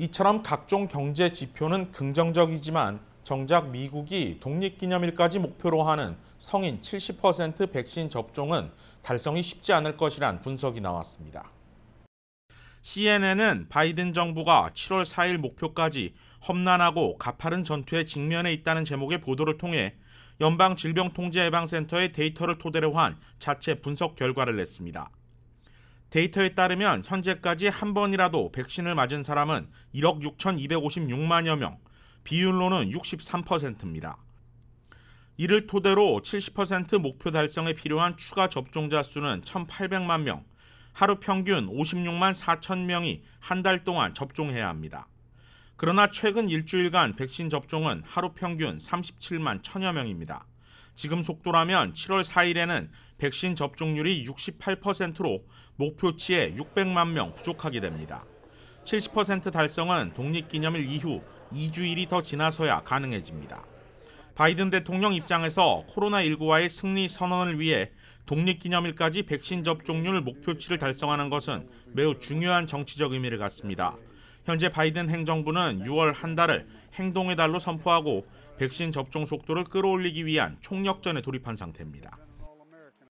이처럼 각종 경제 지표는 긍정적이지만 정작 미국이 독립기념일까지 목표로 하는 성인 70% 백신 접종은 달성이 쉽지 않을 것이란 분석이 나왔습니다. CNN은 바이든 정부가 7월 4일 목표까지 험난하고 가파른 전투에 직면해 있다는 제목의 보도를 통해 연방질병통제예방센터의 데이터를 토대로 한 자체 분석 결과를 냈습니다. 데이터에 따르면 현재까지 한 번이라도 백신을 맞은 사람은 1억 6,256만여 명, 비율로는 63%입니다. 이를 토대로 70% 목표 달성에 필요한 추가 접종자 수는 1,800만 명, 하루 평균 56만 4천 명이 한 달 동안 접종해야 합니다. 그러나 최근 일주일간 백신 접종은 하루 평균 37만 1 천여 명입니다. 지금 속도라면 7월 4일에는 백신 접종률이 68%로 목표치의 600만 명 부족하게 됩니다. 70% 달성은 독립기념일 이후 2주일이 더 지나서야 가능해집니다. 바이든 대통령 입장에서 코로나19와의 승리 선언을 위해 독립기념일까지 백신 접종률 목표치를 달성하는 것은 매우 중요한 정치적 의미를 갖습니다. 현재 바이든 행정부는 6월 한 달을 행동의 달로 선포하고 백신 접종 속도를 끌어올리기 위한 총력전에 돌입한 상태입니다.